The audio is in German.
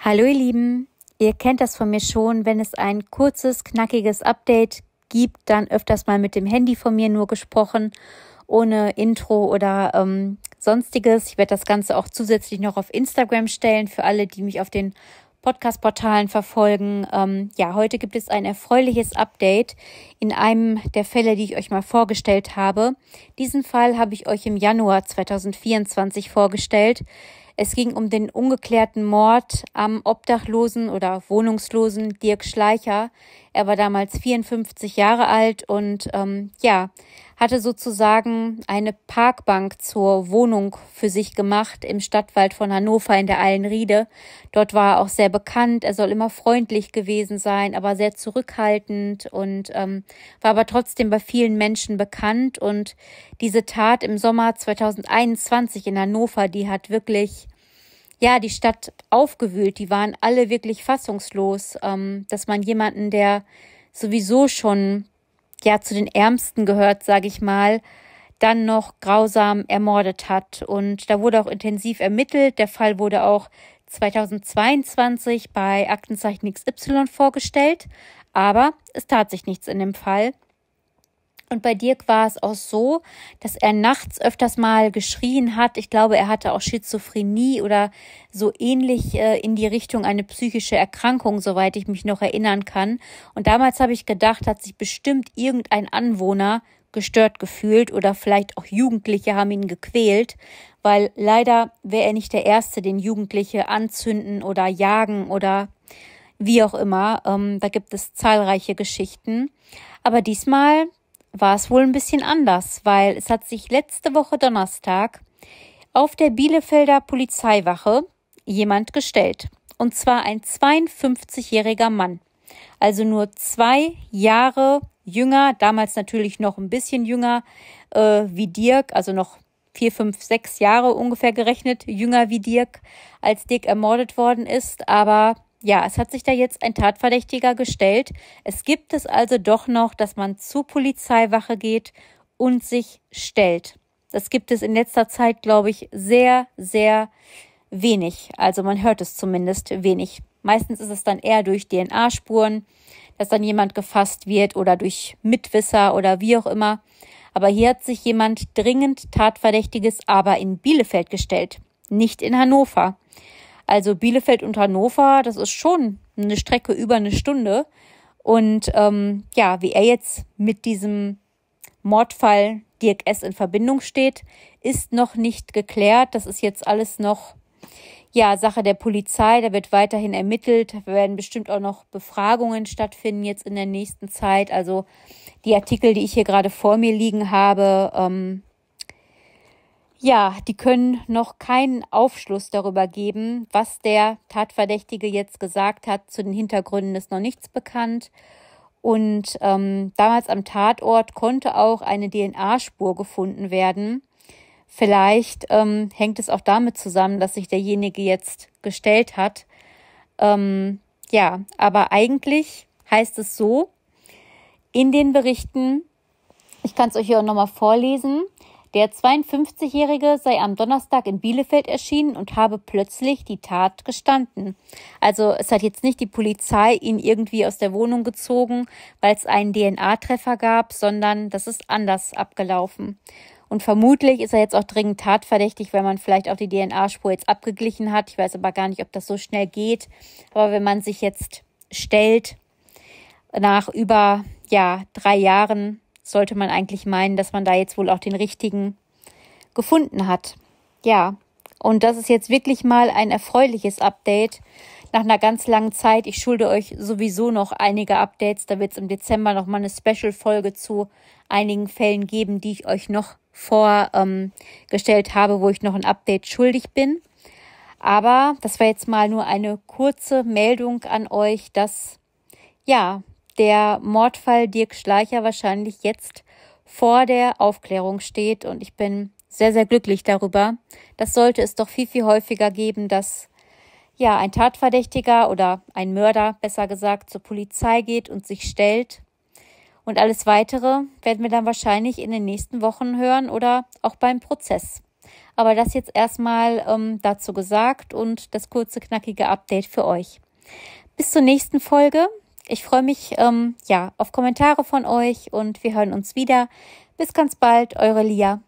Hallo ihr Lieben, ihr kennt das von mir schon, wenn es ein kurzes, knackiges Update gibt, dann öfters mal mit dem Handy von mir nur gesprochen, ohne Intro oder ähm, sonstiges. Ich werde das Ganze auch zusätzlich noch auf Instagram stellen für alle, die mich auf den Podcast-Portalen verfolgen. Ähm, ja, heute gibt es ein erfreuliches Update in einem der Fälle, die ich euch mal vorgestellt habe. Diesen Fall habe ich euch im Januar 2024 vorgestellt. Es ging um den ungeklärten Mord am Obdachlosen oder Wohnungslosen Dirk Schleicher. Er war damals 54 Jahre alt und ähm, ja, hatte sozusagen eine Parkbank zur Wohnung für sich gemacht im Stadtwald von Hannover in der Allenriede. Dort war er auch sehr bekannt. Er soll immer freundlich gewesen sein, aber sehr zurückhaltend und ähm, war aber trotzdem bei vielen Menschen bekannt. Und diese Tat im Sommer 2021 in Hannover, die hat wirklich ja, die Stadt aufgewühlt. Die waren alle wirklich fassungslos, ähm, dass man jemanden, der sowieso schon ja zu den Ärmsten gehört, sage ich mal, dann noch grausam ermordet hat. Und da wurde auch intensiv ermittelt. Der Fall wurde auch 2022 bei Aktenzeichen XY vorgestellt, aber es tat sich nichts in dem Fall. Und bei Dirk war es auch so, dass er nachts öfters mal geschrien hat. Ich glaube, er hatte auch Schizophrenie oder so ähnlich äh, in die Richtung eine psychische Erkrankung, soweit ich mich noch erinnern kann. Und damals habe ich gedacht, hat sich bestimmt irgendein Anwohner gestört gefühlt oder vielleicht auch Jugendliche haben ihn gequält, weil leider wäre er nicht der Erste, den Jugendliche anzünden oder jagen oder wie auch immer. Ähm, da gibt es zahlreiche Geschichten. Aber diesmal war es wohl ein bisschen anders, weil es hat sich letzte Woche Donnerstag auf der Bielefelder Polizeiwache jemand gestellt. Und zwar ein 52-jähriger Mann. Also nur zwei Jahre jünger, damals natürlich noch ein bisschen jünger äh, wie Dirk, also noch vier, fünf, sechs Jahre ungefähr gerechnet, jünger wie Dirk, als Dirk ermordet worden ist, aber ja, es hat sich da jetzt ein Tatverdächtiger gestellt. Es gibt es also doch noch, dass man zur Polizeiwache geht und sich stellt. Das gibt es in letzter Zeit, glaube ich, sehr, sehr wenig. Also man hört es zumindest wenig. Meistens ist es dann eher durch DNA-Spuren, dass dann jemand gefasst wird oder durch Mitwisser oder wie auch immer. Aber hier hat sich jemand dringend Tatverdächtiges aber in Bielefeld gestellt, nicht in Hannover. Also Bielefeld und Hannover, das ist schon eine Strecke über eine Stunde. Und ähm, ja, wie er jetzt mit diesem Mordfall Dirk S. in Verbindung steht, ist noch nicht geklärt. Das ist jetzt alles noch ja, Sache der Polizei. Da wird weiterhin ermittelt. Da werden bestimmt auch noch Befragungen stattfinden jetzt in der nächsten Zeit. Also die Artikel, die ich hier gerade vor mir liegen habe, ähm, ja, die können noch keinen Aufschluss darüber geben, was der Tatverdächtige jetzt gesagt hat. Zu den Hintergründen ist noch nichts bekannt. Und ähm, damals am Tatort konnte auch eine DNA-Spur gefunden werden. Vielleicht ähm, hängt es auch damit zusammen, dass sich derjenige jetzt gestellt hat. Ähm, ja, aber eigentlich heißt es so in den Berichten, ich kann es euch hier auch nochmal vorlesen, der 52-Jährige sei am Donnerstag in Bielefeld erschienen und habe plötzlich die Tat gestanden. Also es hat jetzt nicht die Polizei ihn irgendwie aus der Wohnung gezogen, weil es einen DNA-Treffer gab, sondern das ist anders abgelaufen. Und vermutlich ist er jetzt auch dringend tatverdächtig, weil man vielleicht auch die DNA-Spur jetzt abgeglichen hat. Ich weiß aber gar nicht, ob das so schnell geht. Aber wenn man sich jetzt stellt, nach über ja, drei Jahren sollte man eigentlich meinen, dass man da jetzt wohl auch den richtigen gefunden hat. Ja, und das ist jetzt wirklich mal ein erfreuliches Update nach einer ganz langen Zeit. Ich schulde euch sowieso noch einige Updates. Da wird es im Dezember noch mal eine Special-Folge zu einigen Fällen geben, die ich euch noch vorgestellt ähm, habe, wo ich noch ein Update schuldig bin. Aber das war jetzt mal nur eine kurze Meldung an euch, dass ja der Mordfall Dirk Schleicher wahrscheinlich jetzt vor der Aufklärung steht. Und ich bin sehr, sehr glücklich darüber. Das sollte es doch viel, viel häufiger geben, dass ja ein Tatverdächtiger oder ein Mörder, besser gesagt, zur Polizei geht und sich stellt. Und alles weitere werden wir dann wahrscheinlich in den nächsten Wochen hören oder auch beim Prozess. Aber das jetzt erstmal ähm, dazu gesagt und das kurze, knackige Update für euch. Bis zur nächsten Folge. Ich freue mich ähm, ja auf Kommentare von euch und wir hören uns wieder. Bis ganz bald, eure Lia.